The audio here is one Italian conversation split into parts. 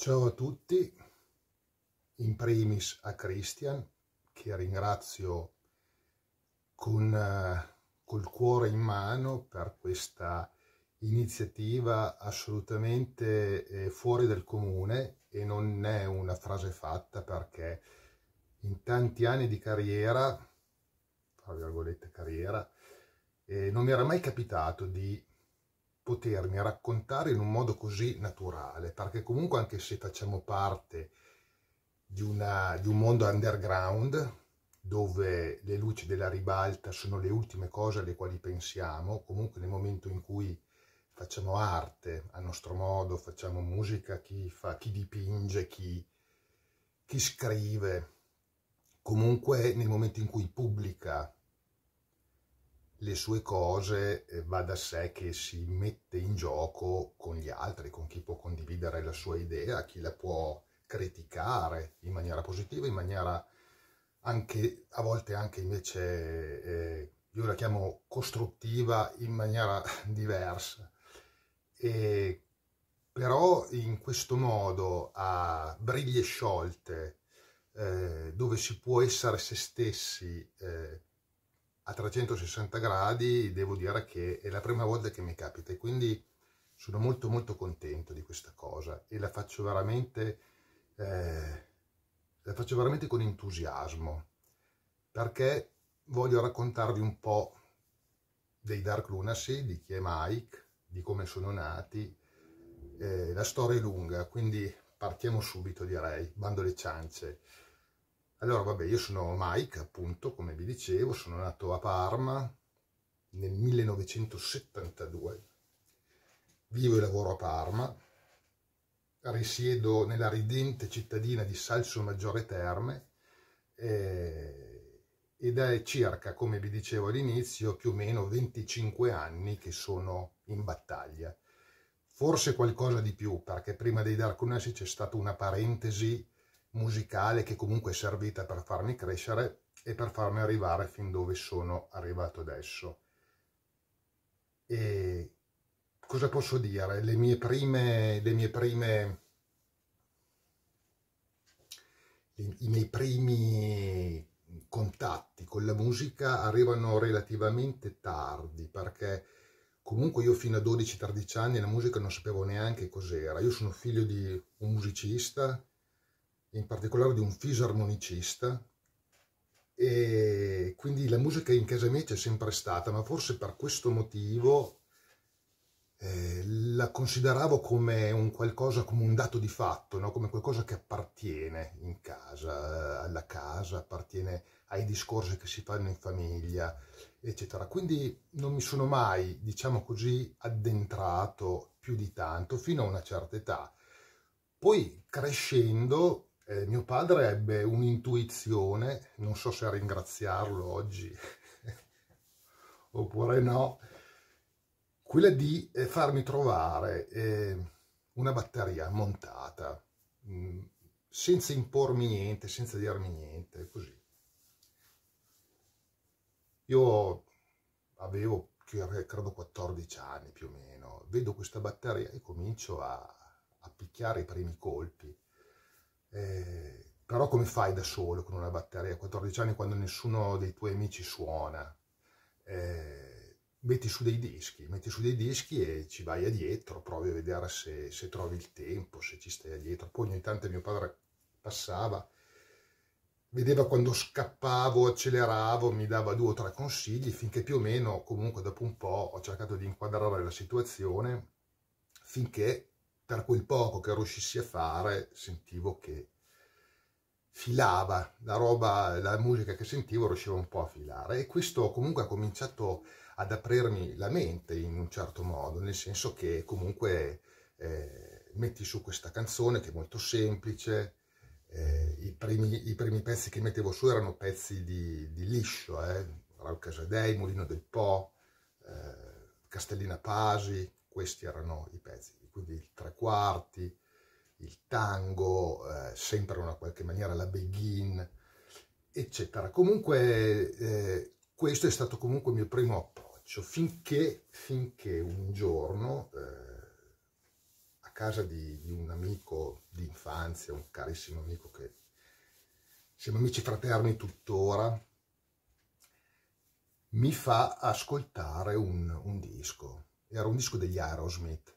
Ciao a tutti, in primis a Christian, che ringrazio con, eh, col cuore in mano per questa iniziativa assolutamente eh, fuori del comune e non è una frase fatta perché in tanti anni di carriera, tra virgolette carriera, eh, non mi era mai capitato di potermi raccontare in un modo così naturale, perché comunque anche se facciamo parte di, una, di un mondo underground, dove le luci della ribalta sono le ultime cose alle quali pensiamo, comunque nel momento in cui facciamo arte a nostro modo, facciamo musica, chi, fa, chi dipinge, chi, chi scrive, comunque nel momento in cui pubblica le sue cose eh, va da sé che si mette in gioco con gli altri, con chi può condividere la sua idea, chi la può criticare in maniera positiva, in maniera anche a volte anche invece eh, io la chiamo costruttiva in maniera diversa. E, però in questo modo a briglie sciolte, eh, dove si può essere se stessi eh, a 360 gradi devo dire che è la prima volta che mi capita e quindi sono molto molto contento di questa cosa e la faccio veramente, eh, la faccio veramente con entusiasmo perché voglio raccontarvi un po' dei Dark Lunacy, di chi è Mike, di come sono nati, eh, la storia è lunga quindi partiamo subito direi, bando le ciance. Allora, vabbè, io sono Mike, appunto, come vi dicevo, sono nato a Parma nel 1972, vivo e lavoro a Parma, risiedo nella ridente cittadina di Salso Maggiore Terme eh, ed è circa, come vi dicevo all'inizio, più o meno 25 anni che sono in battaglia. Forse qualcosa di più, perché prima dei Dark Darkunesi c'è stata una parentesi musicale che comunque è servita per farmi crescere e per farmi arrivare fin dove sono arrivato adesso. E cosa posso dire? Le mie prime, le mie prime, i miei primi contatti con la musica arrivano relativamente tardi perché comunque io fino a 12-13 anni la musica non sapevo neanche cos'era. Io sono figlio di un musicista in particolare di un fisarmonicista, e quindi la musica in casa mia c'è sempre stata, ma forse per questo motivo eh, la consideravo come un qualcosa, come un dato di fatto, no? come qualcosa che appartiene in casa, alla casa, appartiene ai discorsi che si fanno in famiglia, eccetera. Quindi non mi sono mai, diciamo così, addentrato più di tanto fino a una certa età. Poi crescendo eh, mio padre ebbe un'intuizione, non so se ringraziarlo oggi oppure no, quella di eh, farmi trovare eh, una batteria montata, mh, mm, senza impormi niente, senza dirmi niente, così. Io avevo, credo, 14 anni più o meno, vedo questa batteria e comincio a, a picchiare i primi colpi eh, però come fai da solo con una batteria a 14 anni quando nessuno dei tuoi amici suona? Eh, metti su dei dischi, metti su dei dischi e ci vai dietro, provi a vedere se, se trovi il tempo, se ci stai dietro. Poi ogni tanto mio padre passava, vedeva quando scappavo, acceleravo, mi dava due o tre consigli, finché più o meno, comunque dopo un po', ho cercato di inquadrare la situazione, finché per quel poco che riuscissi a fare sentivo che filava, la roba, la musica che sentivo riusciva un po' a filare e questo comunque ha cominciato ad aprirmi la mente in un certo modo, nel senso che comunque eh, metti su questa canzone che è molto semplice, eh, i, primi, i, primi, pezzi che mettevo su erano pezzi di, di liscio, eh, Casadei, Mulino del Po, eh, Castellina Pasi, questi erano i pezzi, quindi il tre quarti, il tango, eh, sempre in una qualche maniera la begin, eccetera. Comunque eh, questo è stato comunque il mio primo approccio, finché, finché un giorno eh, a casa di, di un amico di infanzia, un carissimo amico che siamo amici fraterni tuttora, mi fa ascoltare un, un disco era un disco degli Aerosmith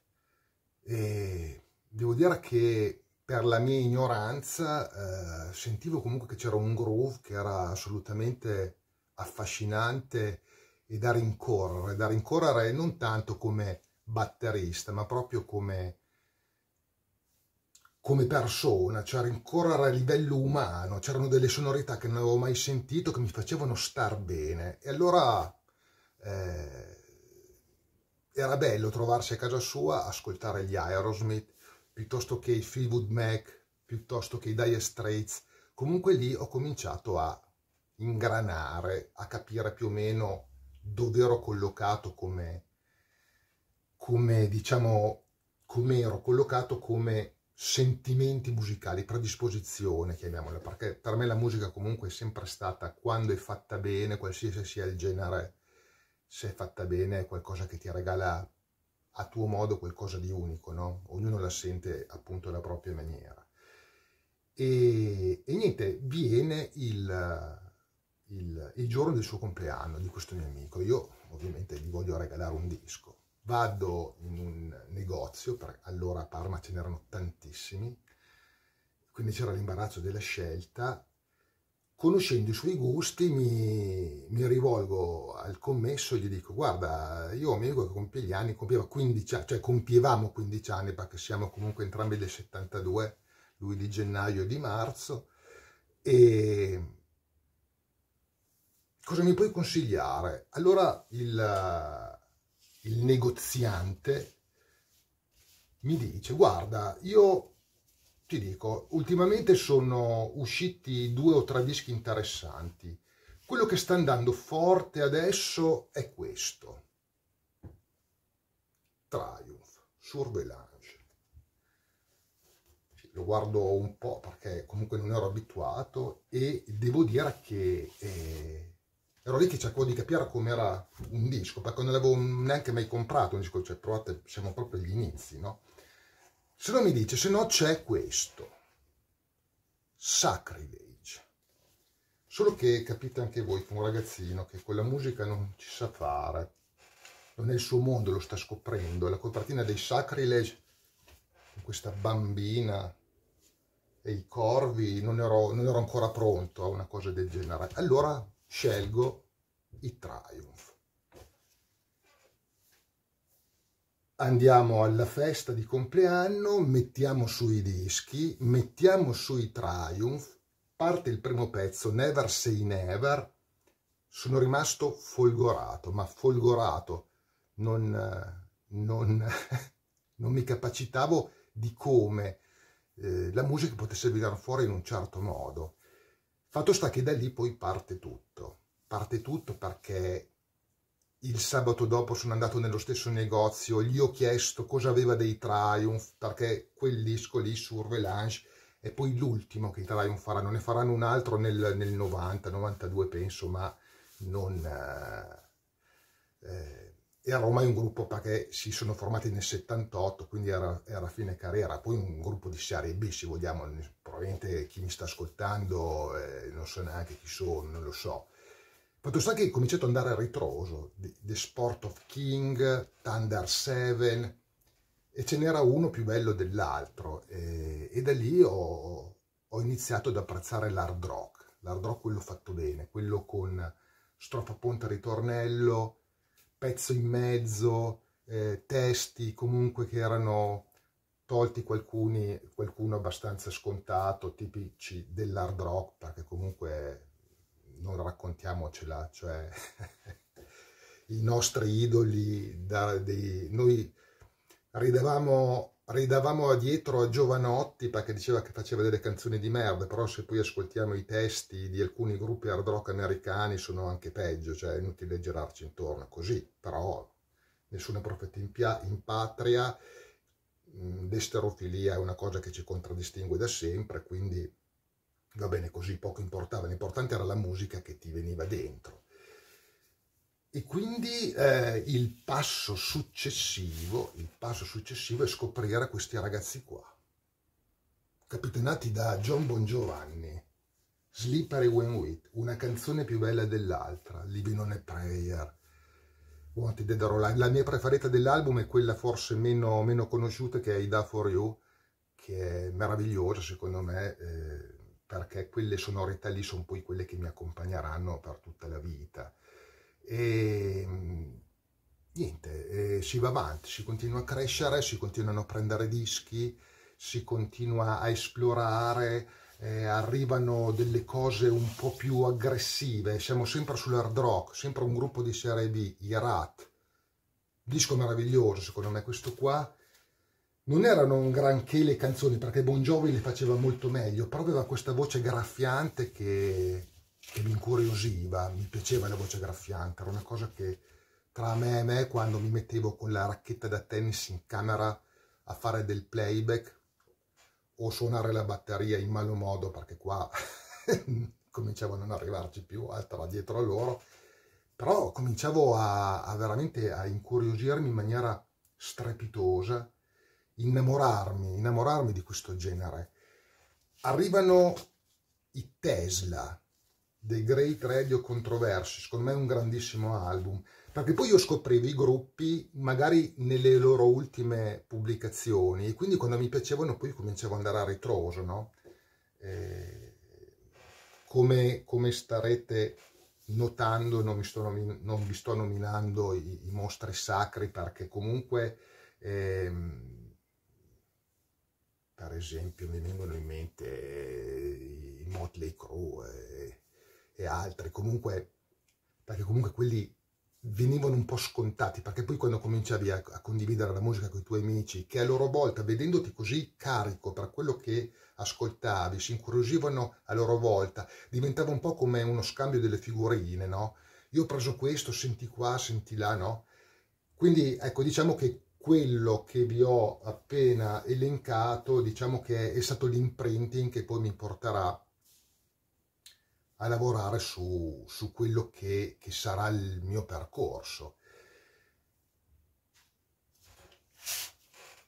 e devo dire che per la mia ignoranza eh, sentivo comunque che c'era un groove che era assolutamente affascinante e da rincorrere, da rincorrere non tanto come batterista ma proprio come, come persona, cioè rincorrere a livello umano, c'erano delle sonorità che non avevo mai sentito che mi facevano star bene e allora... Eh, era bello trovarsi a casa sua, ascoltare gli Aerosmith, piuttosto che i Fleetwood Mac, piuttosto che i Dire Straits. Comunque lì ho cominciato a ingranare, a capire più o meno dove ero collocato come, come diciamo, come ero collocato come sentimenti musicali, predisposizione, chiamiamola, perché per me la musica comunque è sempre stata, quando è fatta bene, qualsiasi sia il genere se è fatta bene è qualcosa che ti regala a tuo modo qualcosa di unico, no? Ognuno la sente appunto alla propria maniera. E, e niente, viene il, il, il, giorno del suo compleanno di questo mio amico. Io ovviamente gli voglio regalare un disco. Vado in un negozio, per, allora a Parma ce n'erano tantissimi, quindi c'era l'imbarazzo della scelta conoscendo i suoi gusti mi, mi, rivolgo al commesso e gli dico guarda io ho un amico che compie gli anni, compieva 15 anni, cioè compievamo 15 anni perché siamo comunque entrambi del 72, lui di gennaio e di marzo e cosa mi puoi consigliare? Allora il, il negoziante mi dice guarda io ti dico, ultimamente sono usciti due o tre dischi interessanti. Quello che sta andando forte adesso è questo. Triumph, Surveillance. Lo guardo un po' perché comunque non ero abituato e devo dire che eh, ero lì che cercavo di capire com'era un disco, perché non l'avevo neanche mai comprato un disco, cioè provate, siamo proprio agli inizi, no? Se no mi dice, se no c'è questo. Sacrilege. Solo che capite anche voi che un ragazzino che quella musica non ci sa fare, non è il suo mondo, lo sta scoprendo, la copertina dei Sacrilege con questa bambina e i corvi, non ero, non ero ancora pronto a una cosa del genere. Allora scelgo i Triumph. andiamo alla festa di compleanno, mettiamo sui dischi, mettiamo sui Triumph, parte il primo pezzo, Never Say Never, sono rimasto folgorato, ma folgorato, non, eh, non, non mi capacitavo di come eh, la musica potesse venire fuori in un certo modo. Fatto sta che da lì poi parte tutto, parte tutto perché il sabato dopo sono andato nello stesso negozio, gli ho chiesto cosa aveva dei Triumph, perché quel disco lì su Relange è poi l'ultimo che i Triumph faranno, ne faranno un altro nel, nel 90, 92 penso, ma non... Eh, era eh, ormai un gruppo perché si sono formati nel 78, quindi era, era fine carriera, poi un gruppo di serie B se vogliamo, probabilmente chi mi sta ascoltando eh, non so neanche chi sono, non lo so, Fatto sta che ho cominciato ad andare a ritroso, The Sport of King, Thunder 7, e ce n'era uno più bello dell'altro, e, e, da lì ho, ho iniziato ad apprezzare l'hard rock, l'hard rock quello fatto bene, quello con strofa ponte ritornello, pezzo in mezzo, eh, testi comunque che erano tolti qualcuni, qualcuno abbastanza scontato, tipici dell'hard rock, perché comunque raccontiamocela, cioè i nostri idoli, da, dei, noi ridavamo, ridavamo dietro a Giovanotti perché diceva che faceva delle canzoni di merda, però se poi ascoltiamo i testi di alcuni gruppi hard rock americani sono anche peggio, cioè è inutile girarci intorno, così, però nessuna profeta in, in patria, l'esterofilia è una cosa che ci contraddistingue da sempre, quindi va bene così, poco importava, l'importante era la musica che ti veniva dentro. E quindi eh, il, passo successivo, il passo successivo è scoprire questi ragazzi qua, capitanati da John Bongiovanni, Slippery When Wit, una canzone più bella dell'altra, Living on a Prayer, Wanted Dead or La mia preferita dell'album è quella forse meno, meno conosciuta che è Ida For You, che è meravigliosa secondo me, eh, perché quelle sonorità lì sono poi quelle che mi accompagneranno per tutta la vita. E mm, niente, eh, si va avanti, si continua a crescere, si continuano a prendere dischi, si continua a esplorare, eh, arrivano delle cose un po' più aggressive, siamo sempre sull'hard rock, sempre un gruppo di serie B, i Rat, disco meraviglioso secondo me questo qua, non erano un granché le canzoni perché Bon Jovi le faceva molto meglio, però aveva questa voce graffiante che, che mi incuriosiva, mi piaceva la voce graffiante, era una cosa che tra me e me quando mi mettevo con la racchetta da tennis in camera a fare del playback o suonare la batteria in malo modo perché qua cominciavo a non arrivarci più, altra dietro a loro, però cominciavo a, a veramente a incuriosirmi in maniera strepitosa innamorarmi, innamorarmi di questo genere. Arrivano i Tesla, dei Great Radio Controversi, secondo me è un grandissimo album, perché poi io scoprivo i gruppi magari nelle loro ultime pubblicazioni e quindi quando mi piacevano poi cominciavo ad andare a ritroso, no? Eh, come, come, starete notando, non vi sto, nomin non vi sto nominando i, i, mostri sacri perché comunque... Ehm, per esempio mi vengono in mente eh, i Motley Crue e, e altri, comunque, perché comunque quelli venivano un po' scontati, perché poi quando cominciavi a, a, condividere la musica con i tuoi amici, che a loro volta, vedendoti così carico per quello che ascoltavi, si incuriosivano a loro volta, diventava un po' come uno scambio delle figurine, no? Io ho preso questo, senti qua, senti là, no? Quindi, ecco, diciamo che quello che vi ho appena elencato, diciamo che è stato l'imprinting che poi mi porterà a lavorare su, su quello che, che sarà il mio percorso.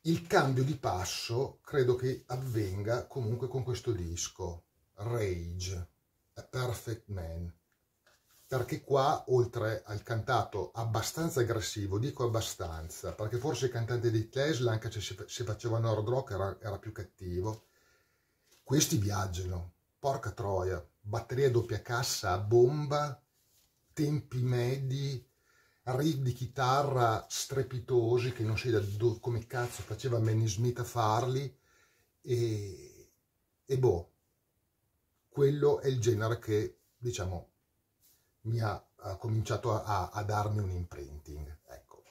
Il cambio di passo credo che avvenga comunque con questo disco, Rage, A Perfect Man perché qua, oltre al cantato abbastanza aggressivo, dico abbastanza, perché forse i cantanti di Tesla, anche se si facevano hard rock, era, era più cattivo, questi viaggiano, porca troia, batteria doppia cassa a bomba, tempi medi, riff di chitarra strepitosi che non so da come cazzo faceva Manny Smith a farli e, e boh, quello è il genere che diciamo mi ha, ha cominciato a, a, darmi un imprinting. Ecco.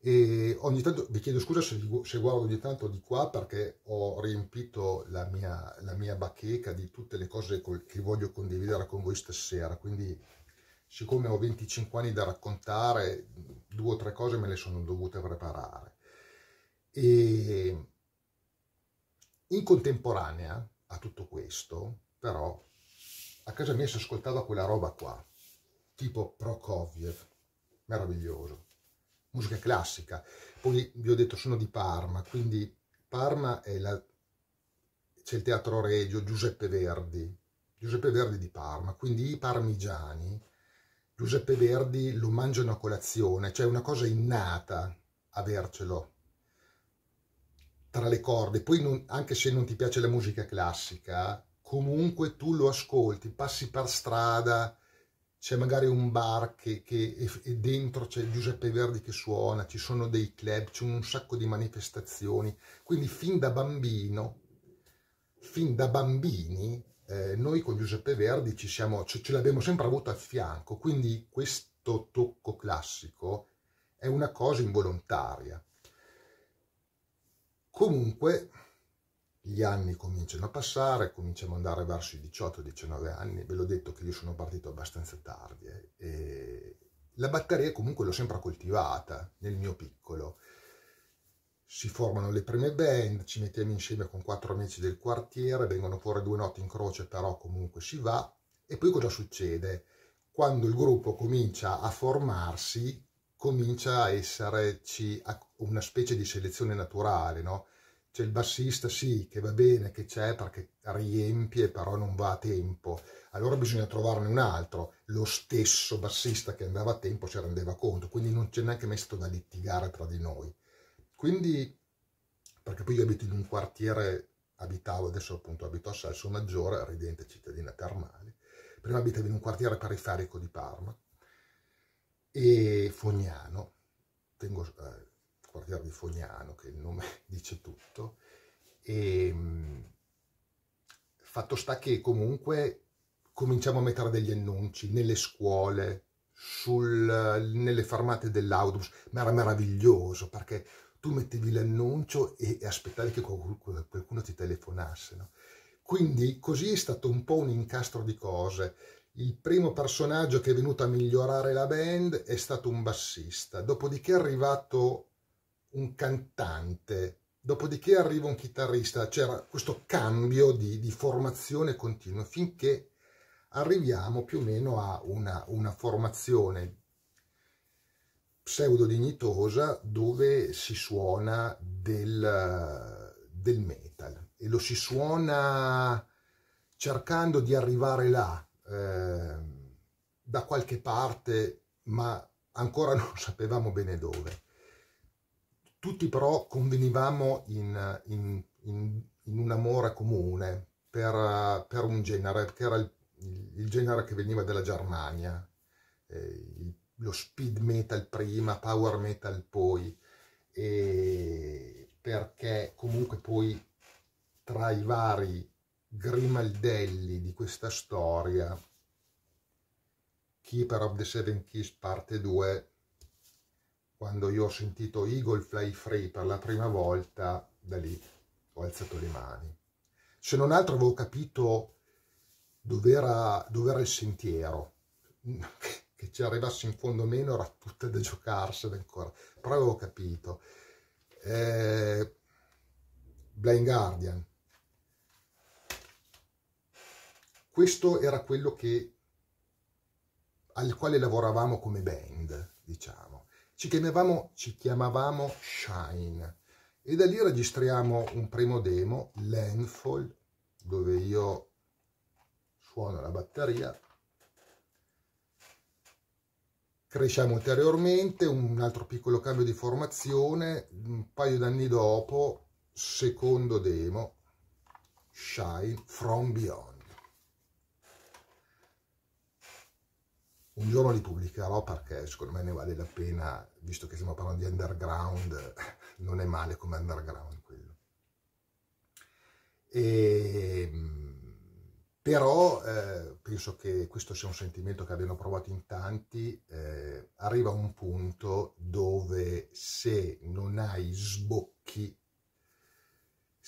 E ogni tanto vi chiedo scusa se, se, guardo ogni tanto di qua perché ho riempito la mia, la mia bacheca di tutte le cose col, che voglio condividere con voi stasera, quindi siccome ho 25 anni da raccontare, due o tre cose me le sono dovute preparare. E in contemporanea a tutto questo, però, a casa mia si ascoltava quella roba qua, tipo Prokofiev, meraviglioso, musica classica. Poi vi ho detto sono di Parma, quindi Parma è la... c'è il Teatro Regio, Giuseppe Verdi, Giuseppe Verdi di Parma, quindi i parmigiani Giuseppe Verdi lo mangiano a colazione, cioè è una cosa innata avercelo tra le corde. Poi non, anche se non ti piace la musica classica, comunque tu lo ascolti, passi per strada, c'è magari un bar che, che e dentro c'è Giuseppe Verdi che suona, ci sono dei club, c'è un sacco di manifestazioni. Quindi fin da bambino, fin da bambini, eh, noi con Giuseppe Verdi ci siamo, ce, ce l'abbiamo sempre avuto a fianco, quindi questo tocco classico è una cosa involontaria. Comunque, gli anni cominciano a passare, cominciamo ad andare verso i 18-19 anni, ve l'ho detto che io sono partito abbastanza tardi, eh, e la batteria comunque l'ho sempre coltivata nel mio piccolo. Si formano le prime band, ci mettiamo insieme con quattro amici del quartiere, vengono fuori due notti in croce, però comunque si va. E poi cosa succede? Quando il gruppo comincia a formarsi, comincia a esserci una specie di selezione naturale, no? c'è il bassista sì che va bene che c'è perché riempie però non va a tempo allora bisogna trovarne un altro lo stesso bassista che andava a tempo si rendeva conto quindi non c'è neanche messo da litigare tra di noi quindi perché poi io abito in un quartiere abitavo adesso appunto abito a Salso Maggiore ridente cittadina termale prima abitavo in un quartiere periferico di Parma e Fognano tengo eh, quartiere di Fognano, che il nome dice tutto, e ehm, fatto sta che comunque cominciamo a mettere degli annunci nelle scuole, sul, nelle fermate dell'autobus, ma era meraviglioso perché tu mettevi l'annuncio e, e, aspettavi che qualcuno, qualcuno ti telefonasse. No? Quindi così è stato un po' un incastro di cose. Il primo personaggio che è venuto a migliorare la band è stato un bassista, dopodiché è arrivato un cantante, dopodiché arriva un chitarrista, c'era questo cambio di, di, formazione continuo finché arriviamo più o meno a una, una formazione pseudo dignitosa dove si suona del, del metal e lo si suona cercando di arrivare là eh, da qualche parte ma ancora non sapevamo bene dove tutti però convenivamo in, in, in, in un amore comune per, per, un genere, che era il, il, genere che veniva dalla Germania, eh, il, lo speed metal prima, power metal poi, perché comunque poi tra i vari grimaldelli di questa storia Keeper of the Seven Keys parte 2 quando io ho sentito Eagle Fly Free per la prima volta, da lì ho alzato le mani. Se non altro avevo capito dove era, dove era il sentiero, che ci arrivasse in fondo meno era tutta da giocarsene ancora, però avevo capito. Eh, Blind Guardian. Questo era quello che, al quale lavoravamo come band, diciamo ci chiamavamo, ci chiamavamo Shine e da lì registriamo un primo demo, Landfall, dove io suono la batteria. Cresciamo ulteriormente, un altro piccolo cambio di formazione, un paio d'anni dopo, secondo demo, Shine From Beyond. un giorno li pubblicherò perché secondo me ne vale la pena, visto che stiamo parlando di underground, non è male come underground quello. E, ehm, però eh, penso che questo sia un sentimento che abbiano provato in tanti, eh, arriva un punto dove se non hai sbocchi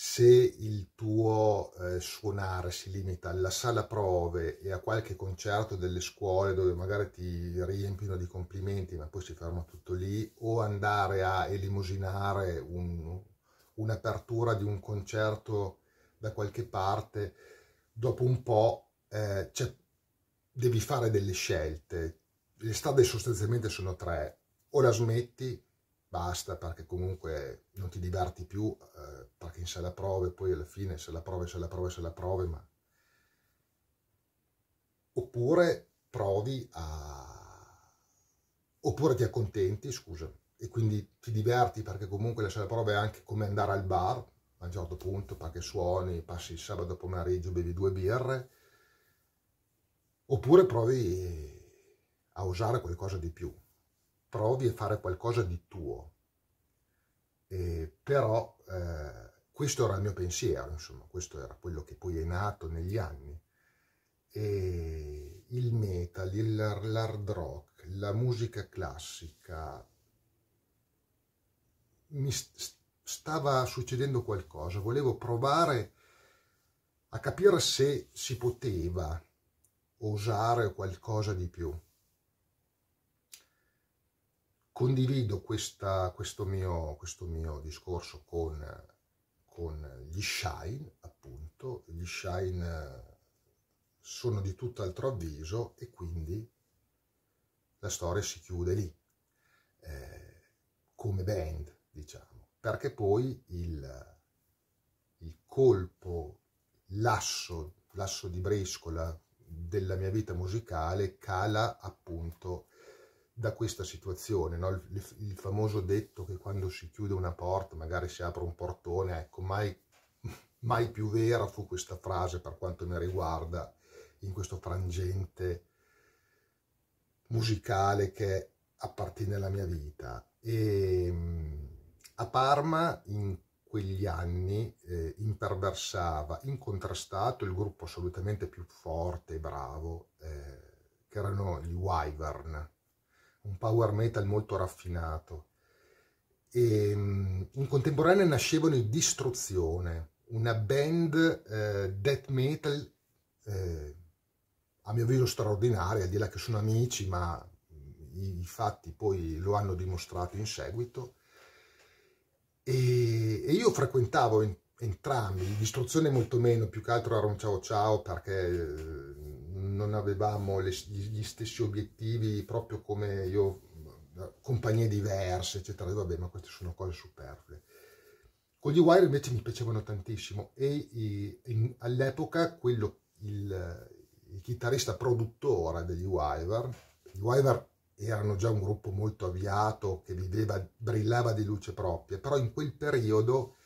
se il tuo eh, suonare si limita alla sala prove e a qualche concerto delle scuole dove magari ti riempiono di complimenti ma poi si ferma tutto lì, o andare a elemosinare un'apertura di un concerto da qualche parte, dopo un po' eh, cioè, devi fare delle scelte. Le strade sostanzialmente sono tre, o la smetti, basta perché comunque non ti diverti più. Eh, Larkin se la prove, poi alla fine se la prove, se la prove, se la prove, ma... Oppure provi a... oppure ti accontenti, scusa, e quindi ti diverti perché comunque la sala prove è anche come andare al bar a un certo punto, perché suoni, passi il sabato pomeriggio, bevi due birre, oppure provi a usare qualcosa di più, provi a fare qualcosa di tuo, e però eh, questo era il mio pensiero, insomma, questo era quello che poi è nato negli anni. E il metal, il, l'hard rock, la musica classica, mi stava succedendo qualcosa, volevo provare a capire se si poteva osare qualcosa di più. Condivido questa, questo, mio, questo mio discorso con con gli shine, appunto. Gli shine eh, sono di tutt'altro avviso e quindi la storia si chiude lì, eh, come band, diciamo. Perché poi il, il colpo, l'asso, l'asso di briscola della mia vita musicale cala appunto da questa situazione, no? il, il, famoso detto che quando si chiude una porta magari si apre un portone, ecco, mai, mai più vera fu questa frase per quanto mi riguarda in questo frangente musicale che appartiene alla mia vita. E mm, a Parma in quegli anni eh, imperversava, incontrastato, il gruppo assolutamente più forte e bravo, eh, che erano gli Wyvern, un power metal molto raffinato. E, ehm, in contemporanea nascevano i Distruzione, una band eh, death metal eh, a mio avviso straordinaria, al di là che sono amici, ma mm, i, i fatti poi lo hanno dimostrato in seguito. E, e io frequentavo in, entrambi, distruzione molto meno, più che altro era un ciao ciao perché eh, non avevamo le, gli stessi obiettivi proprio come io, compagnie diverse, eccetera, e vabbè, ma queste sono cose superflue. Con gli wire invece mi piacevano tantissimo e all'epoca quello, il, il, chitarrista produttore degli Wyvern, gli wire erano già un gruppo molto avviato che viveva, brillava di luce propria, però in quel periodo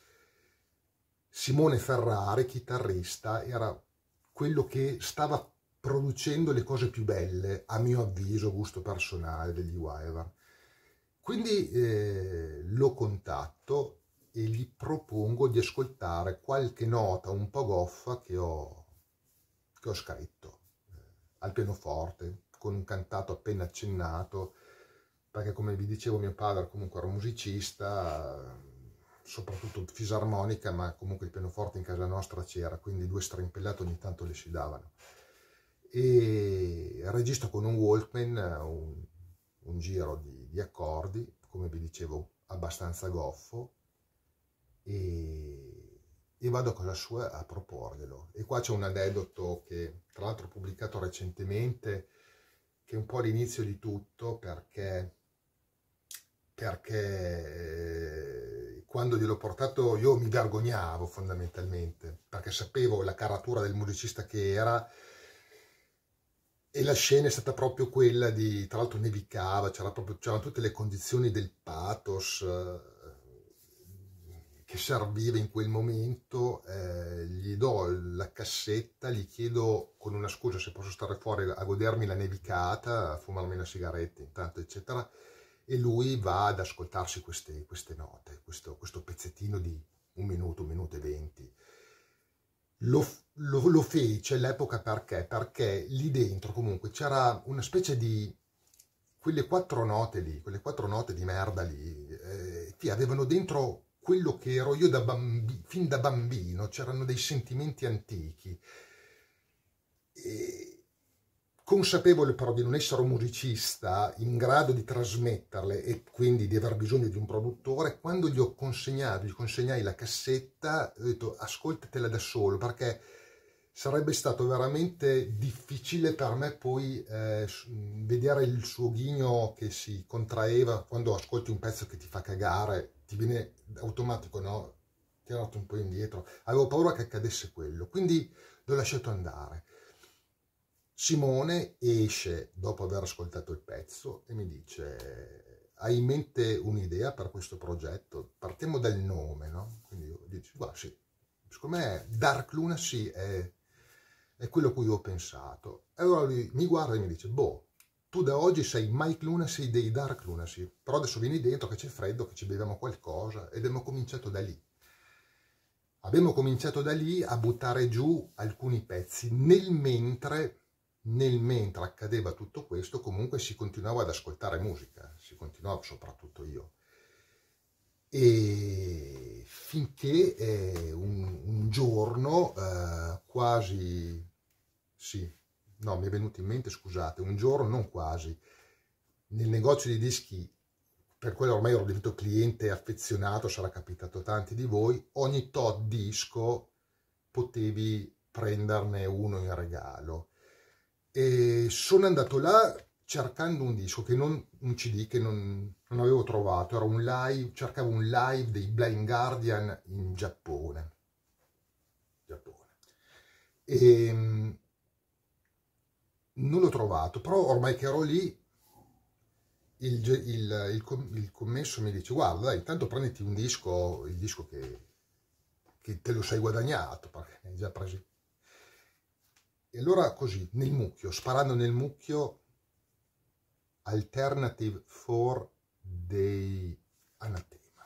Simone Ferrari, chitarrista, era quello che stava producendo le cose più belle, a mio avviso, gusto personale degli Wyvern. Quindi eh, lo contatto e gli propongo di ascoltare qualche nota un po' goffa che ho, che ho scritto eh, al pianoforte, con un cantato appena accennato, perché come vi dicevo mio padre comunque era musicista, soprattutto fisarmonica, ma comunque il pianoforte in casa nostra c'era, quindi due strimpellate ogni tanto le si davano e registro con un Walkman un, un giro di, di, accordi, come vi dicevo, abbastanza goffo e, e vado a casa sua a proporglielo. E qua c'è un aneddoto che tra l'altro ho pubblicato recentemente, che è un po' l'inizio di tutto perché, perché eh, quando gliel'ho portato io mi vergognavo fondamentalmente perché sapevo la caratura del musicista che era e la scena è stata proprio quella di, tra l'altro nevicava, c'erano tutte le condizioni del pathos eh, che serviva in quel momento, eh, gli do la cassetta, gli chiedo con una scusa se posso stare fuori a godermi la nevicata, a fumarmi una sigaretta intanto, eccetera, e lui va ad ascoltarsi queste, queste note, questo, questo pezzettino di un minuto, un minuto e venti, lo, lo, lo fece all'epoca perché? Perché lì dentro comunque c'era una specie di... quelle quattro note lì, quelle quattro note di merda lì, eh, che avevano dentro quello che ero io da bambi, fin da bambino, c'erano dei sentimenti antichi. E, consapevole però di non essere un musicista in grado di trasmetterle e quindi di aver bisogno di un produttore, quando gli ho consegnato, gli consegnai la cassetta, ho detto ascoltatela da solo perché sarebbe stato veramente difficile per me poi eh, vedere il suo ghigno che si contraeva quando ascolti un pezzo che ti fa cagare, ti viene automatico, no? Tirato un po' indietro. Avevo paura che accadesse quello, quindi l'ho lasciato andare Simone esce dopo aver ascoltato il pezzo e mi dice hai in mente un'idea per questo progetto? Partiamo dal nome, no? Quindi io dico, guarda sì, secondo me Dark Luna sì, è, è quello a cui ho pensato. E allora lui mi guarda e mi dice, boh, tu da oggi sei Mike Lunacy dei Dark Lunacy, però adesso vieni dentro che c'è freddo, che ci beviamo qualcosa, ed abbiamo cominciato da lì. Abbiamo cominciato da lì a buttare giù alcuni pezzi, nel mentre nel mentre accadeva tutto questo comunque si continuava ad ascoltare musica, si continuava soprattutto io. E finché eh, un, un, giorno eh, quasi, sì, no, mi è venuto in mente, scusate, un giorno non quasi, nel negozio di dischi, per quello ormai ero diventato cliente affezionato, sarà capitato a tanti di voi, ogni tot disco potevi prenderne uno in regalo e sono andato là cercando un disco che non un cd che non, non avevo trovato era un live cercavo un live dei blind guardian in giappone giappone e ehm, non l'ho trovato però ormai che ero lì il, il, il, il commesso mi dice guarda intanto prenditi un disco il disco che, che te lo sei guadagnato perché hai già preso e allora così, nel mucchio, sparando nel mucchio, alternative for dei anatema.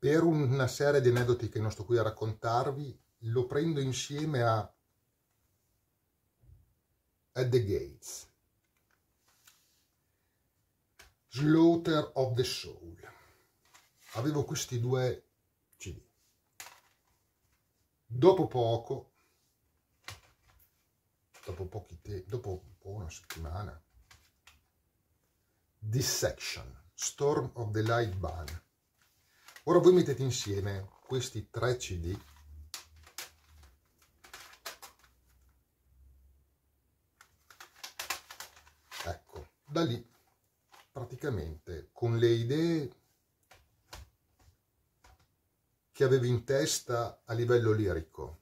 Per una serie di aneddoti che non sto qui a raccontarvi, lo prendo insieme a At the Gates, Slaughter of the Soul. Avevo questi due dopo poco, dopo pochi te, dopo una settimana, Dissection, Storm of the Light Ban. Ora voi mettete insieme questi tre CD Ecco, da lì praticamente con le idee che avevi in testa a livello lirico,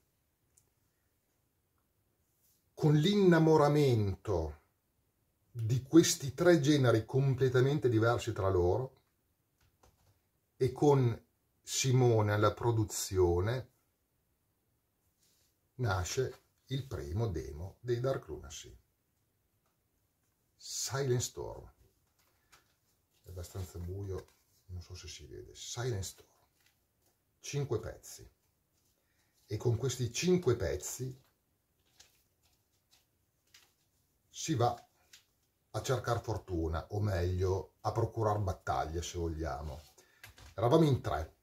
con l'innamoramento di questi tre generi completamente diversi tra loro e con Simone alla produzione nasce il primo demo dei Dark Lunacy, Silent Storm. È abbastanza buio, non so se si vede, Silent Storm cinque pezzi e con questi cinque pezzi si va a cercare fortuna o meglio a procurare battaglia, se vogliamo eravamo in tre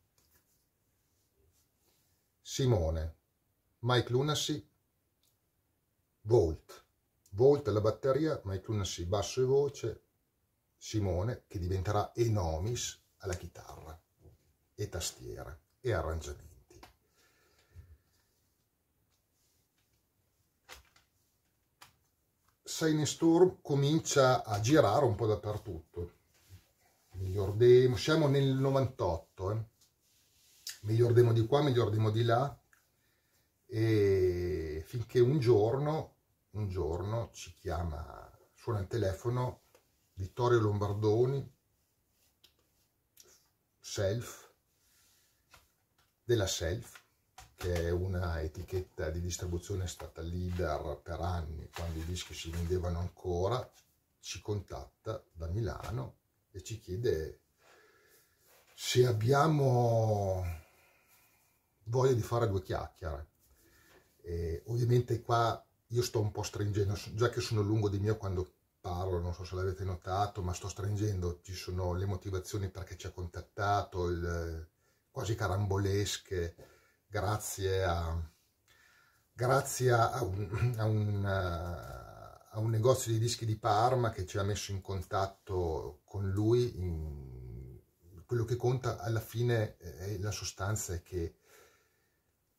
Simone Mike Lunacy Volt Volt la batteria Mike Lunacy basso e voce Simone che diventerà Enomis alla chitarra e tastiera e arrangiamenti. Sinestorm comincia a girare un po' dappertutto. Miglior demo, siamo nel 98, eh? miglior demo di qua, miglior demo di là, e finché un giorno, un giorno ci chiama, suona il telefono Vittorio Lombardoni, self, della Self, che è una etichetta di distribuzione stata leader per anni quando i dischi si vendevano ancora, ci contatta da Milano e ci chiede se abbiamo voglia di fare due chiacchiere. E ovviamente qua io sto un po' stringendo, già che sono lungo di mio quando parlo, non so se l'avete notato, ma sto stringendo, ci sono le motivazioni perché ci ha contattato, il, quasi carambolesche, grazie a, grazie a un, a un, a un negozio di dischi di Parma che ci ha messo in contatto con lui. In, quello che conta alla fine è la sostanza è che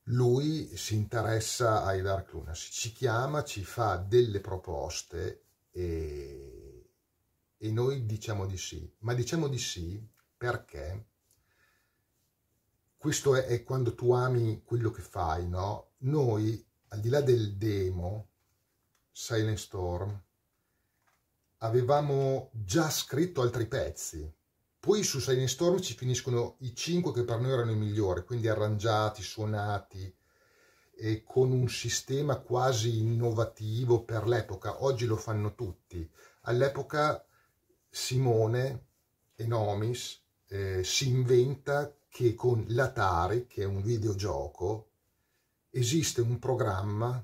lui si interessa ai Dark Lunacy, ci chiama, ci fa delle proposte e, e noi diciamo di sì, ma diciamo di sì perché questo è, è quando tu ami quello che fai, no? Noi, al di là del demo, Silent Storm, avevamo già scritto altri pezzi. Poi su Silent Storm ci finiscono i cinque che per noi erano i migliori, quindi arrangiati, suonati, e con un sistema quasi innovativo per l'epoca. Oggi lo fanno tutti. All'epoca Simone Enomis eh, si inventa che con l'Atari, che è un videogioco, esiste un programma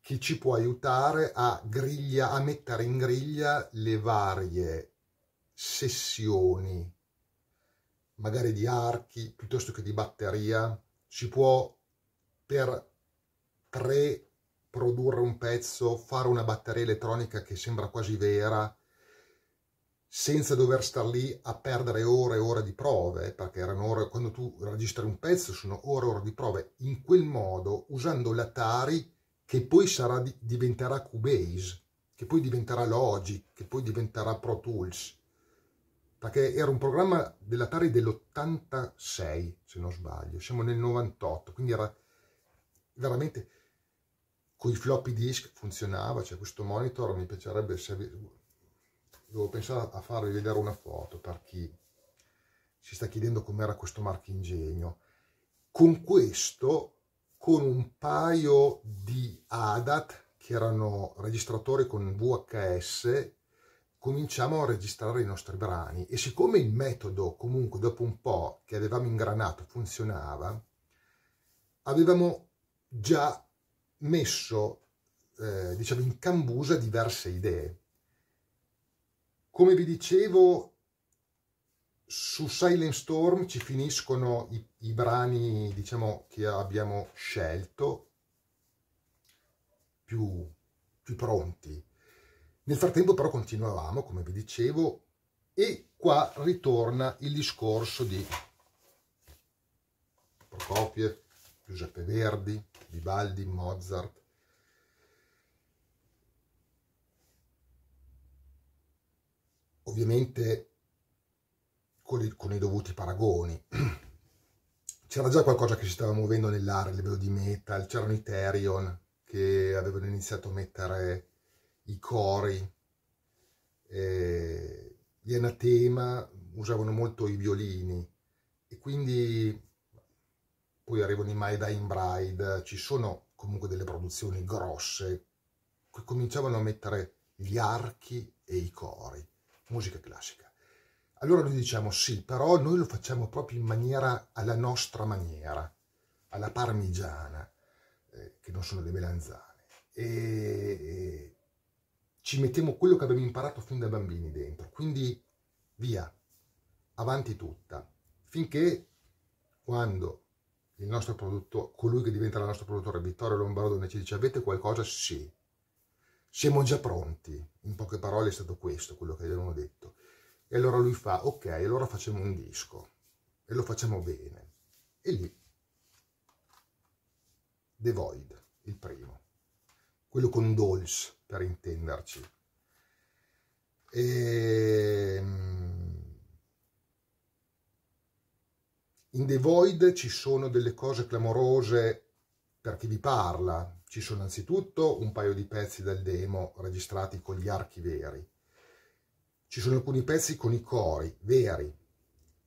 che ci può aiutare a, griglia, a mettere in griglia le varie sessioni, magari di archi piuttosto che di batteria. Si può per tre produrre un pezzo, fare una batteria elettronica che sembra quasi vera, senza dover star lì a perdere ore e ore di prove, perché erano ore, quando tu registri un pezzo sono ore e ore di prove, in quel modo usando l'Atari che poi sarà, diventerà Cubase, che poi diventerà Logic, che poi diventerà Pro Tools, perché era un programma dell'Atari dell'86, se non sbaglio, siamo nel 98, quindi era veramente con i floppy disk funzionava, cioè questo monitor mi piacerebbe se devo pensare a farvi vedere una foto per chi si sta chiedendo com'era questo marchingegno. Con questo, con un paio di ADAT che erano registratori con VHS, cominciamo a registrare i nostri brani e siccome il metodo comunque dopo un po' che avevamo ingranato funzionava, avevamo già messo, eh, diciamo, in cambusa diverse idee come vi dicevo, su Silent Storm ci finiscono i, i brani, diciamo, che abbiamo scelto più, più pronti. Nel frattempo però continuavamo, come vi dicevo, e qua ritorna il discorso di Prokofiev, Giuseppe Verdi, Vivaldi, Mozart, ovviamente con i, con i dovuti paragoni. C'era già qualcosa che si stava muovendo nell'area a livello di metal, c'erano i Therion che avevano iniziato a mettere i cori, eh, gli anatema usavano molto i violini e quindi poi arrivano i Maida in Bride, ci sono comunque delle produzioni grosse che cominciavano a mettere gli archi e i cori musica classica. Allora noi diciamo sì, però noi lo facciamo proprio in maniera alla nostra maniera, alla parmigiana, eh, che non sono le melanzane. E, e ci mettiamo quello che abbiamo imparato fin da bambini dentro. Quindi via, avanti tutta, finché quando il nostro prodotto, colui che diventa il nostro produttore Vittorio Lombardone, ci dice avete qualcosa? Sì, siamo già pronti. In poche parole è stato questo quello che gli avevano detto. E allora lui fa, ok, allora facciamo un disco e lo facciamo bene. E lì, The Void, il primo, quello con Dolce, per intenderci. E... Ehm, in The Void ci sono delle cose clamorose per chi vi parla, ci sono anzitutto un paio di pezzi del demo registrati con gli archi veri, ci sono alcuni pezzi con i cori veri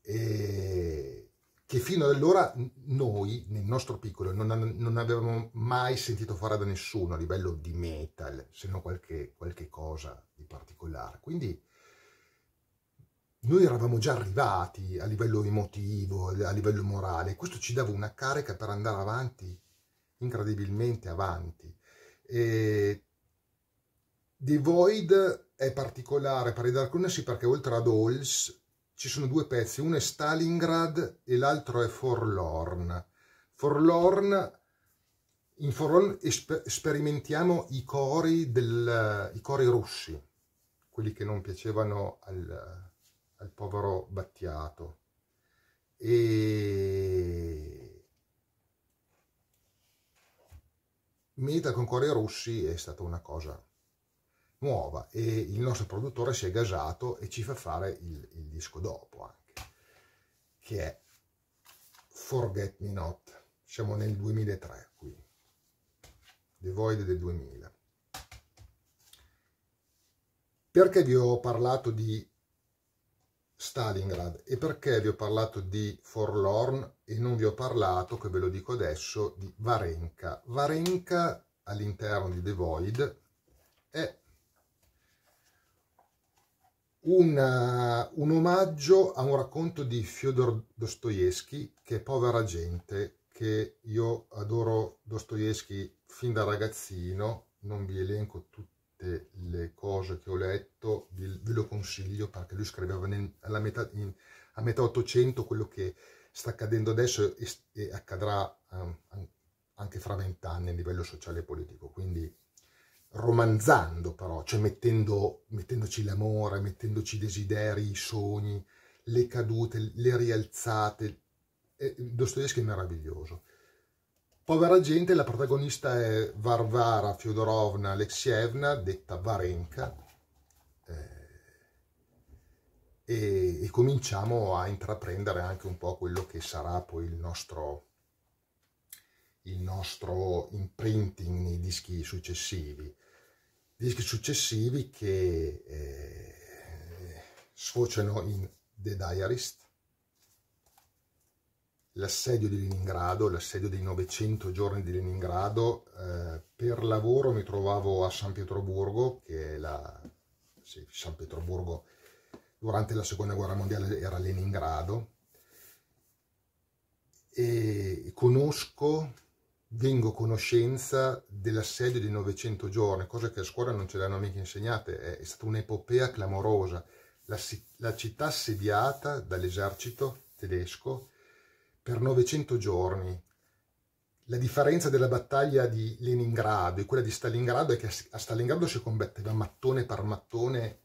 e che fino ad allora noi nel nostro piccolo non, non, avevamo mai sentito fare da nessuno a livello di metal se non qualche, qualche cosa di particolare quindi noi eravamo già arrivati a livello emotivo a livello morale questo ci dava una carica per andare avanti incredibilmente avanti. E The Void è particolare per i Dark Lunacy perché oltre ad Halls ci sono due pezzi, uno è Stalingrad e l'altro è Forlorn. Forlorn in Forlorn esper sperimentiamo i cori, del, i cori russi, quelli che non piacevano al, al povero Battiato. E Milita con Corei Russi è stata una cosa nuova e il nostro produttore si è gasato e ci fa fare il, il disco dopo anche, che è Forget Me Not. Siamo nel 2003 qui, The Void del 2000. Perché vi ho parlato di Stalingrad e perché vi ho parlato di Forlorn e non vi ho parlato, che ve lo dico adesso, di Varenka. Varenka all'interno di The Void è una, un omaggio a un racconto di Fyodor Dostoevsky che è povera gente che io adoro Dostoevsky fin da ragazzino, non vi elenco tutti tutte le cose che ho letto, vi, vi lo consiglio perché lui scriveva nel, alla metà, in, a metà 800 quello che sta accadendo adesso e, e accadrà um, anche fra vent'anni a livello sociale e politico, quindi romanzando però, cioè mettendo, mettendoci l'amore, mettendoci i desideri, i sogni, le cadute, le rialzate. E eh, Dostoevsky è meraviglioso. Povera gente, la protagonista è Varvara Fyodorovna Alexievna, detta Varenka, eh, e, e, cominciamo a intraprendere anche un po' quello che sarà poi il nostro, il nostro imprinting nei dischi successivi. Dischi successivi che eh, sfociano in The Diarist, l'assedio di Leningrado, l'assedio dei 900 giorni di Leningrado. Eh, per lavoro mi trovavo a San Pietroburgo, che è la... Sì, San Pietroburgo durante la Seconda Guerra Mondiale era Leningrado. E conosco, vengo a conoscenza dell'assedio dei 900 giorni, cosa che a scuola non ce l'hanno mica insegnate, è, stata un'epopea clamorosa. La, la città assediata dall'esercito tedesco per 900 giorni. La differenza della battaglia di Leningrado e quella di Stalingrado è che a Stalingrado si combatteva mattone per mattone,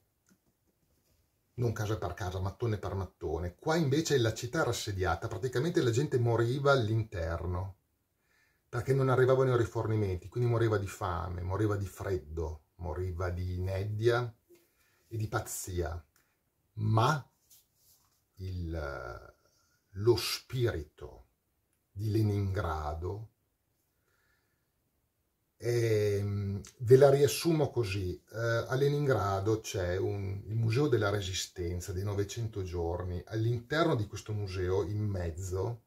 non casa per casa, mattone per mattone. Qua invece la città era assediata, praticamente la gente moriva all'interno perché non arrivavano i rifornimenti, quindi moriva di fame, moriva di freddo, moriva di inedia e di pazzia. Ma il, lo spirito di Leningrado. E, ehm, ve la riassumo così, eh, a Leningrado c'è un, il Museo della Resistenza dei 900 giorni, all'interno di questo museo, in mezzo,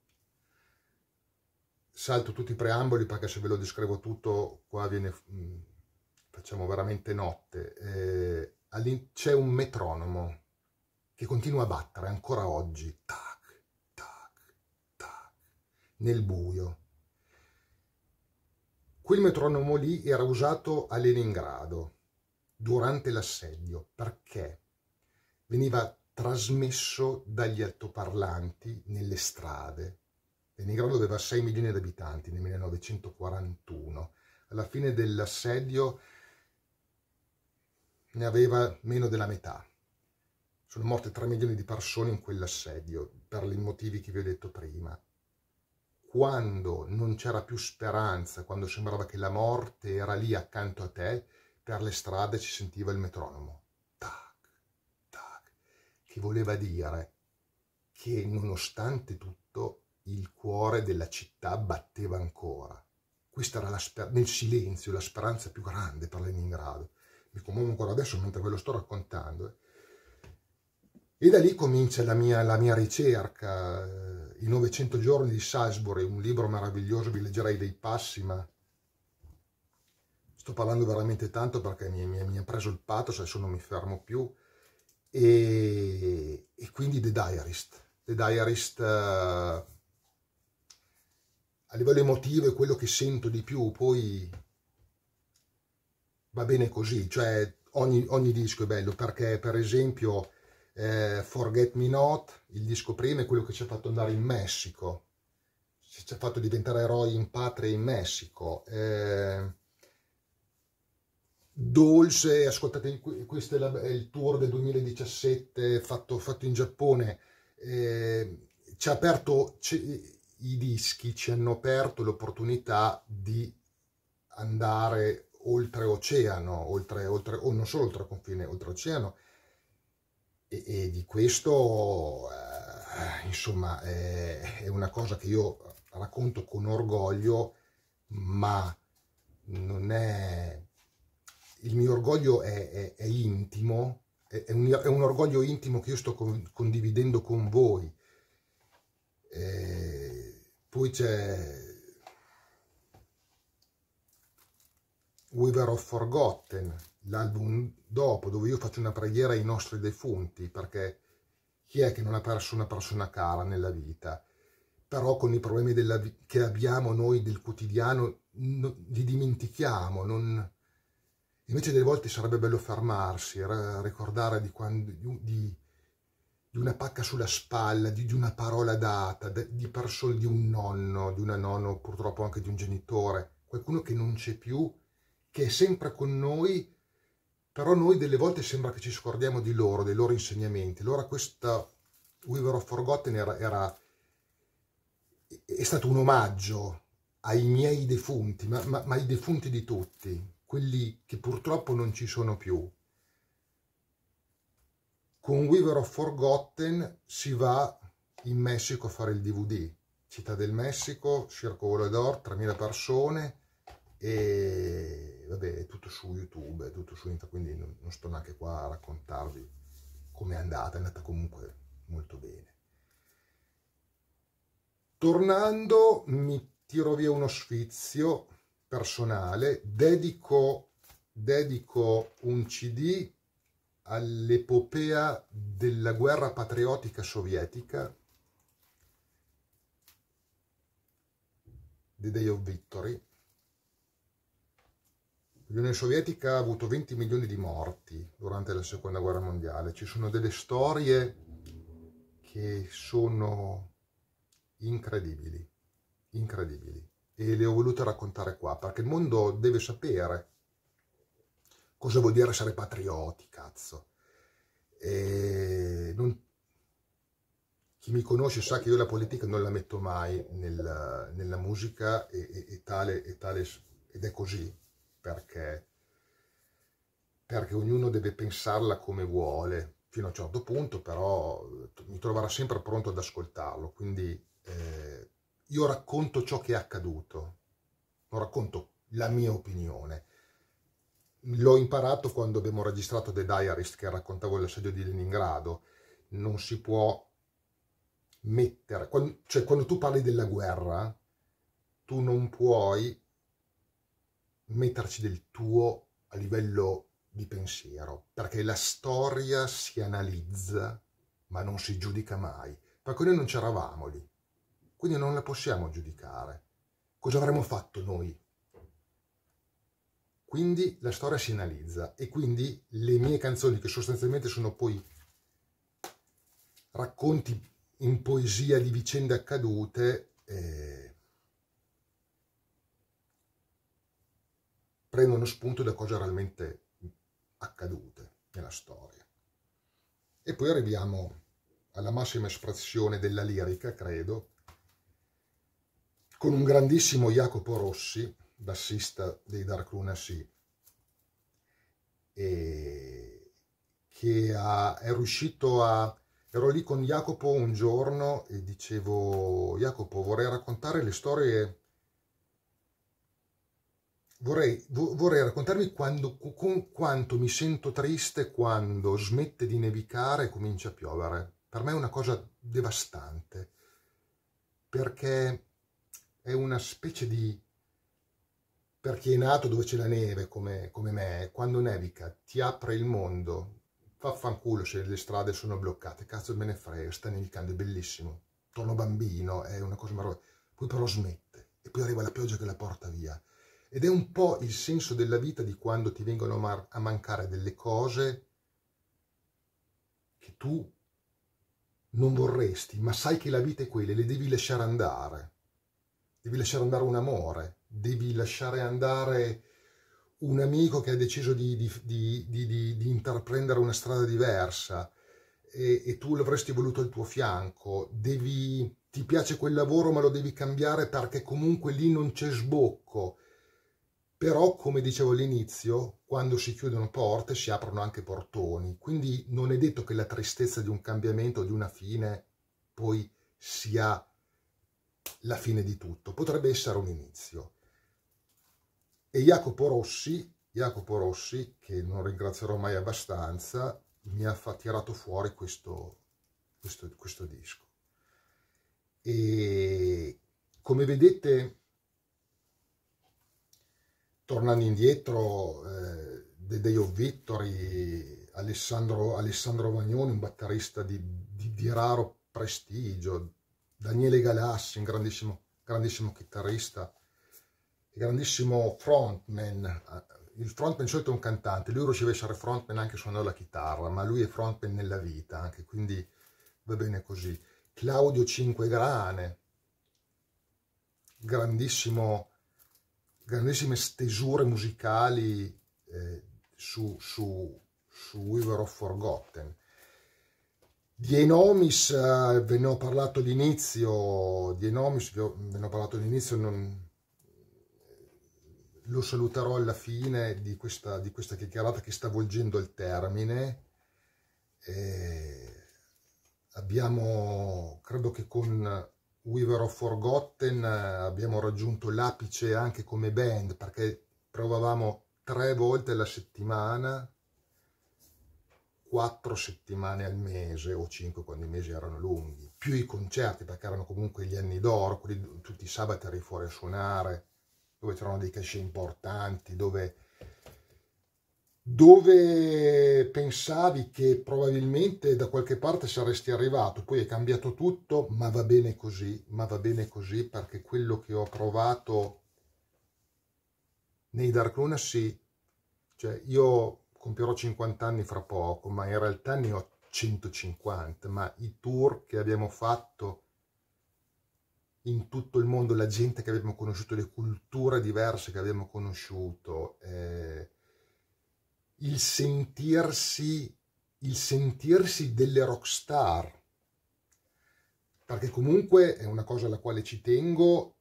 salto tutti i preamboli perché se ve lo descrivo tutto qua viene, mh, mm, facciamo veramente notte, eh, c'è un metronomo che continua a battere ancora oggi, ta, nel buio. Quel metronomo lì era usato a Leningrado durante l'assedio perché veniva trasmesso dagli altoparlanti nelle strade. Leningrado aveva 6 milioni di abitanti nel 1941. Alla fine dell'assedio ne aveva meno della metà. Sono morte 3 milioni di persone in quell'assedio per i motivi che vi ho detto prima quando non c'era più speranza, quando sembrava che la morte era lì accanto a te, per le strade si sentiva il metronomo. Tac, tac, che voleva dire che nonostante tutto il cuore della città batteva ancora. Questa era la sper- nel silenzio la speranza più grande per Leningrado. E comunque ancora adesso mentre ve lo sto raccontando. Eh. E da lì comincia la mia, la mia ricerca eh, i 900 giorni di Salisbury, un libro meraviglioso, vi leggerei dei passi, ma sto parlando veramente tanto perché mi, mi, mi ha preso il patto, adesso non mi fermo più, e, e quindi The Diarist. The Diarist uh, a livello emotivo è quello che sento di più, poi va bene così, cioè ogni, ogni disco è bello perché per esempio eh, Forget Me Not, il disco prima è quello che ci ha fatto andare in Messico, ci ha fatto diventare eroi in patria in Messico. Eh, Dolce, ascoltate, questo è, la, è, il tour del 2017 fatto, fatto in Giappone, eh, ci ha aperto, ci, i dischi ci hanno aperto l'opportunità di andare oltre oceano, oltre, oltre, o non solo oltre confine, oltre oceano, e, e di questo eh, insomma è, è una cosa che io racconto con orgoglio ma non è il mio orgoglio è, è, è intimo è un, è un, orgoglio intimo che io sto con, condividendo con voi e poi c'è Weaver of Forgotten l'album dopo, dove io faccio una preghiera ai nostri defunti, perché chi è che non ha perso una persona cara nella vita? Però con i problemi della, che abbiamo noi del quotidiano no, li dimentichiamo, non... invece delle volte sarebbe bello fermarsi, ricordare di, quando, di, di una pacca sulla spalla, di, di una parola data, di, perso, di un nonno, di una nonna, purtroppo anche di un genitore, qualcuno che non c'è più, che è sempre con noi, però noi delle volte sembra che ci scordiamo di loro, dei loro insegnamenti. Allora questa Weaver of Forgotten era, era è stato un omaggio ai miei defunti, ma, ma, ma, ai defunti di tutti, quelli che purtroppo non ci sono più. Con Weaver of Forgotten si va in Messico a fare il DVD, Città del Messico, Circolo d'Or, 3.000 persone e vabbè, è tutto su YouTube, è tutto su Insta, quindi non, non sto neanche qua a raccontarvi come è andata, è andata comunque molto bene. Tornando mi tiro via uno sfizio personale, dedico, dedico un CD all'epopea della guerra patriottica sovietica, The Day of Victory, L'Unione Sovietica ha avuto 20 milioni di morti durante la Seconda Guerra Mondiale. Ci sono delle storie che sono incredibili, incredibili. E le ho volute raccontare qua, perché il mondo deve sapere cosa vuol dire essere patrioti, cazzo. Non... Chi mi conosce sa che io la politica non la metto mai nella, nella musica e, e, e tale, e tale, ed è così perché, perché ognuno deve pensarla come vuole, fino a un certo punto, però mi troverà sempre pronto ad ascoltarlo, quindi eh, io racconto ciò che è accaduto, non racconto la mia opinione. L'ho imparato quando abbiamo registrato The Diarist che raccontavo l'assedio di Leningrado, non si può mettere, quando, cioè quando tu parli della guerra, tu non puoi metterci del tuo a livello di pensiero, perché la storia si analizza ma non si giudica mai, perché noi non c'eravamo lì, quindi non la possiamo giudicare. Cosa avremmo fatto noi? Quindi la storia si analizza e quindi le mie canzoni, che sostanzialmente sono poi racconti in poesia di vicende accadute, eh, prendono spunto da cose realmente accadute nella storia. E poi arriviamo alla massima espressione della lirica, credo, con un grandissimo Jacopo Rossi, bassista dei Dark Lunacy, e che ha, è riuscito a... Ero lì con Jacopo un giorno e dicevo, Jacopo, vorrei raccontare le storie vorrei, vorrei raccontarvi quando, con quanto mi sento triste quando smette di nevicare e comincia a piovere. Per me è una cosa devastante, perché è una specie di... Per chi è nato dove c'è la neve, come, come me, quando nevica ti apre il mondo, fa fanculo se le strade sono bloccate, cazzo me ne frega, sta nevicando, è bellissimo, torno bambino, è una cosa marrone, poi però smette, e poi arriva la pioggia che la porta via, ed è un po' il senso della vita di quando ti vengono a mancare delle cose che tu non vorresti, ma sai che la vita è quella le devi lasciare andare. Devi lasciare andare un amore, devi lasciare andare un amico che ha deciso di, di, di, di intraprendere una strada diversa e, e tu l'avresti voluto al tuo fianco, devi, ti piace quel lavoro ma lo devi cambiare perché comunque lì non c'è sbocco però come dicevo all'inizio, quando si chiudono porte si aprono anche portoni, quindi non è detto che la tristezza di un cambiamento, di una fine, poi sia la fine di tutto, potrebbe essere un inizio. E Jacopo Rossi, Jacopo Rossi che non ringrazierò mai abbastanza, mi ha tirato fuori questo, questo, questo disco. E come vedete tornando indietro, eh, The Day of Victory, Alessandro, Alessandro Vagnoni, un batterista di, di, di, raro prestigio, Daniele Galassi, un grandissimo, grandissimo chitarrista, grandissimo frontman. Eh, il frontman di solito è un cantante, lui riusciva a essere frontman anche suonando la chitarra, ma lui è frontman nella vita, anche, quindi va bene così. Claudio Cinquegrane, grandissimo grandissime stesure musicali eh, su, su, su We Were of Forgotten. Di Enomis eh, ve ne ho parlato all'inizio, di Enomis ve, ne ho parlato all'inizio, non... Eh, lo saluterò alla fine di questa, di questa chiacchierata che sta volgendo al termine. Eh, abbiamo, credo che con Weaver of Forgotten eh, abbiamo raggiunto l'apice anche come band perché provavamo tre volte alla settimana, quattro settimane al mese o cinque quando i mesi erano lunghi, più i concerti perché erano comunque gli anni d'oro, quindi tutti i sabati eri fuori a suonare, dove c'erano dei cachet importanti, dove dove pensavi che probabilmente da qualche parte saresti arrivato, poi è cambiato tutto, ma va bene così, ma va bene così perché quello che ho provato nei Dark Luna sì, cioè io compierò 50 anni fra poco, ma in realtà ne ho 150, ma i tour che abbiamo fatto in tutto il mondo, la gente che abbiamo conosciuto, le culture diverse che abbiamo conosciuto, eh, il sentirsi, il sentirsi delle rockstar, perché comunque è una cosa alla quale ci tengo,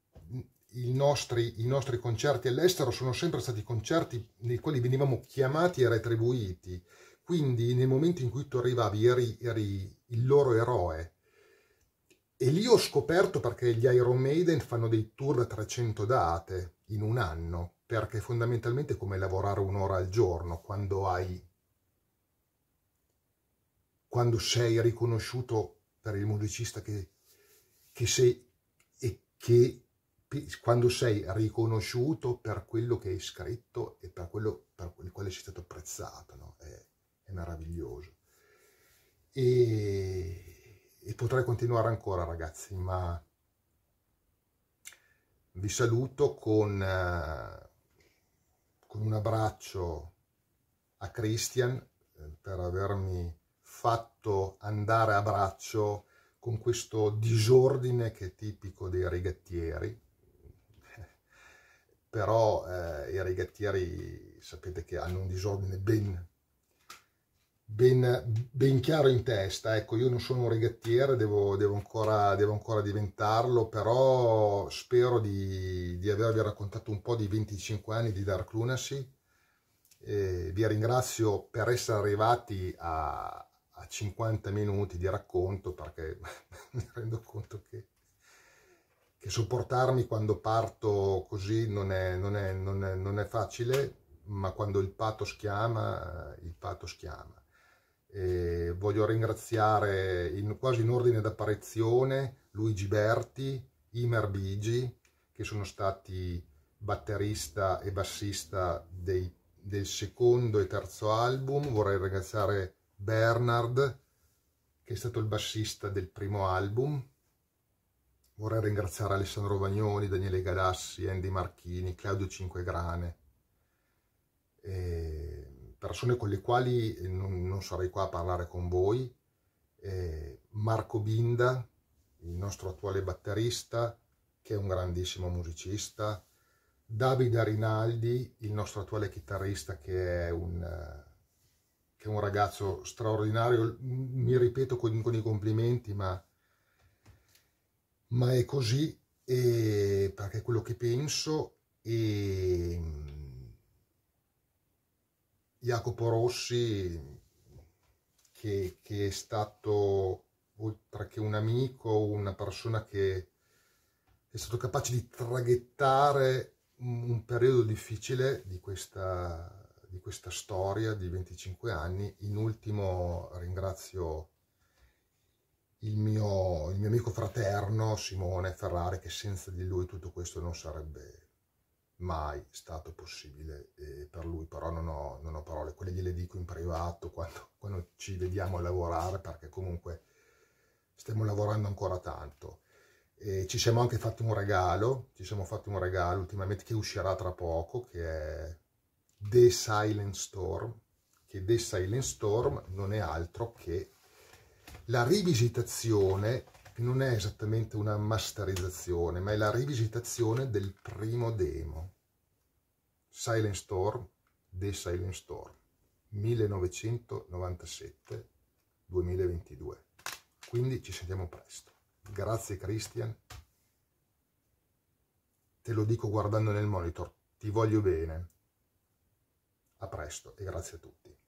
i nostri, i nostri concerti all'estero sono sempre stati concerti nei quali venivamo chiamati e retribuiti, quindi nel momento in cui tu arrivavi eri, eri il loro eroe. E lì ho scoperto perché gli Iron Maiden fanno dei tour da 300 date, in un anno, perché fondamentalmente è come lavorare un'ora al giorno quando hai quando sei riconosciuto per il musicista che, che sei e che quando sei riconosciuto per quello che hai scritto e per quello per il quale sei stato apprezzato, no? è, è, meraviglioso. E, e potrei continuare ancora ragazzi, ma vi saluto con, eh, con un abbraccio a Christian eh, per avermi fatto andare a braccio con questo disordine che è tipico dei rigattieri però eh, i rigattieri sapete che hanno un disordine ben ben, ben chiaro in testa. Ecco, io non sono un rigattiere, devo, devo, ancora, devo ancora, diventarlo, però spero di, di, avervi raccontato un po' di 25 anni di Dark Lunacy. Eh, vi ringrazio per essere arrivati a, a 50 minuti di racconto perché mi rendo conto che che sopportarmi quando parto così non è, non, è, non, è, non è, facile, ma quando il pathos chiama, eh, il pathos chiama. E voglio ringraziare in, quasi in ordine d'apparizione Luigi Berti, Imer Bigi, che sono stati batterista e bassista dei, del secondo e terzo album. Vorrei ringraziare Bernard, che è stato il bassista del primo album. Vorrei ringraziare Alessandro Vagnoni, Daniele Galassi, Andy Marchini, Claudio Cinquegrane. E persone con le quali eh, non, non, sarei qua a parlare con voi, eh, Marco Binda, il nostro attuale batterista, che è un grandissimo musicista, Davide Rinaldi, il nostro attuale chitarrista, che è un, eh, che è un ragazzo straordinario, mi ripeto con, con i complimenti, ma, ma è così, e, eh, perché è quello che penso. E, Jacopo Rossi, che, che è stato oltre che un amico, una persona che è stato capace di traghettare un periodo difficile di questa, di questa storia di 25 anni. In ultimo ringrazio il mio, il mio amico fraterno Simone Ferrari, che senza di lui tutto questo non sarebbe mai stato possibile eh, per lui, però non ho, non ho, parole, quelle gliele dico in privato quando, quando ci vediamo a lavorare perché comunque stiamo lavorando ancora tanto. E ci siamo anche fatti un regalo, ci siamo fatti un regalo ultimamente che uscirà tra poco, che è The Silent Storm, che The Silent Storm non è altro che la rivisitazione che non è esattamente una masterizzazione, ma è la rivisitazione del primo demo. Silent Storm, The Silent Storm, 1997-2022. Quindi ci sentiamo presto. Grazie Christian. Te lo dico guardando nel monitor. Ti voglio bene. A presto e grazie a tutti.